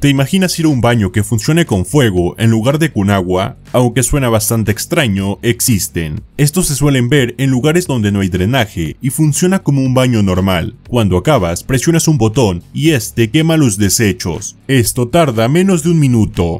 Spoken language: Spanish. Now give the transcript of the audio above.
¿Te imaginas ir a un baño que funcione con fuego en lugar de con agua? Aunque suena bastante extraño, existen. Estos se suelen ver en lugares donde no hay drenaje y funciona como un baño normal. Cuando acabas, presionas un botón y este quema los desechos. Esto tarda menos de un minuto.